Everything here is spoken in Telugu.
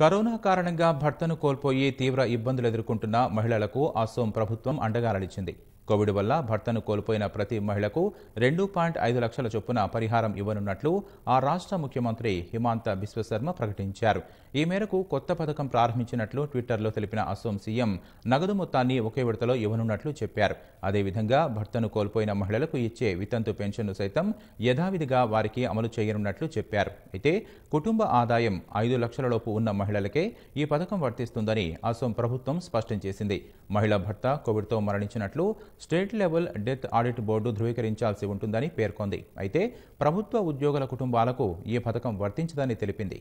కరోనా కారణంగా భర్తను కోల్పోయి తీవ్ర ఇబ్బందులు ఎదుర్కొంటున్న మహిళలకు అసోం ప్రభుత్వం అండగా నిలిచింది కోవిడ్ వల్ల భర్తను కోల్పోయిన ప్రతి మహిళకు రెండు పాయింట్ ఐదు లక్షల చొప్పున పరిహారం ఇవ్వనున్నట్లు ఆ రాష్ట్ర ముఖ్యమంత్రి హిమాంత బిశ్వశర్మ ప్రకటించారు ఈ మేరకు కొత్త పథకం ప్రారంభించినట్లు ట్విట్టర్లో తెలిపిన అసోం సీఎం నగదు మొత్తాన్ని ఒకే విడతలో ఇవ్వనున్నట్లు చెప్పారు అదేవిధంగా భర్తను కోల్పోయిన మహిళలకు ఇచ్చే వితంతు పెన్షన్ను సైతం యథావిధిగా వారికి అమలు చేయనున్నట్లు చెప్పారు అయితే కుటుంబ ఆదాయం ఐదు లక్షలలోపు ఉన్న మహిళలకే ఈ పథకం వర్తిస్తుందని అసోం ప్రభుత్వం స్పష్టం చేసింది మహిళా భర్త కోవిడ్తో మరణించినట్లు state level death audit board ధృవీకరించాల్సి ఉంటుందని పేర్కొంది అయితే ప్రభుత్వ ఉద్యోగుల కుటుంబాలకు ఈ పథకం వర్తించదని తెలిపింది